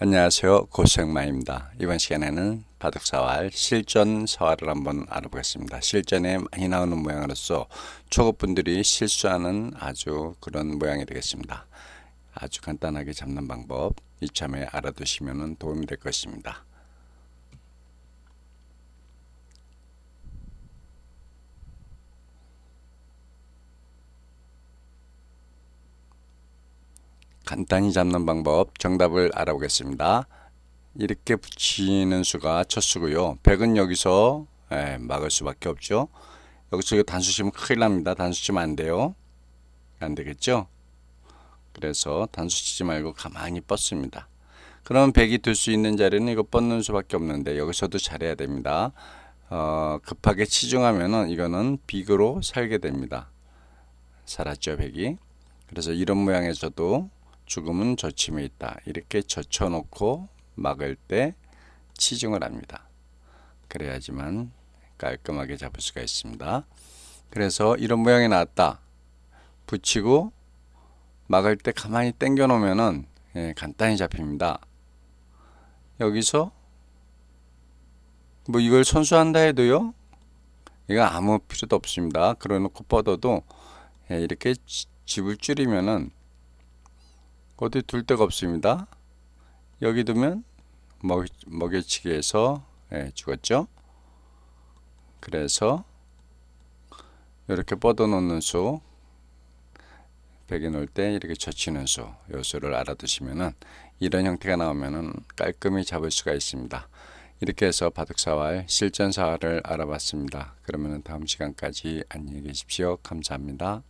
안녕하세요. 고생마입니다. 이번 시간에는 바둑사활 실전 사활을 한번 알아보겠습니다. 실전에 많이 나오는 모양으로서 초급분들이 실수하는 아주 그런 모양이 되겠습니다. 아주 간단하게 잡는 방법 이참에 알아두시면 도움이 될 것입니다. 간단히 잡는 방법 정답을 알아보겠습니다. 이렇게 붙이는 수가 첫 수고요. 100은 여기서 예, 막을 수밖에 없죠. 여기서 단수치면 큰일 납니다. 단수치면 안 돼요. 안 되겠죠? 그래서 단수치지 말고 가만히 뻗습니다. 그럼 100이 될 수 있는 자리는 이거 뻗는 수밖에 없는데 여기서도 잘해야 됩니다. 어, 급하게 치중하면 이거는 빅으로 살게 됩니다. 살았죠, 백이. 그래서 이런 모양에서도 죽음은 저침에 있다. 이렇게 젖혀놓고 막을 때 치중을 합니다. 그래야지만 깔끔하게 잡을 수가 있습니다. 그래서 이런 모양이 나왔다. 붙이고 막을 때 가만히 당겨 놓으면 예, 간단히 잡힙니다. 여기서 뭐 이걸 손수한다 해도요. 이거 아무 필요도 없습니다. 그러놓고 뻗어도 예, 이렇게 집을 줄이면은 어디 둘 데가 없습니다. 여기 두면 먹, 먹여치기에서 예, 죽었죠. 그래서 이렇게 뻗어놓는 수 베개 놓을 때 이렇게 젖히는 수 요수를 알아두시면은 이런 형태가 나오면은 깔끔히 잡을 수가 있습니다. 이렇게 해서 바둑사활 실전사활을 알아봤습니다. 그러면 다음 시간까지 안녕히 계십시오. 감사합니다.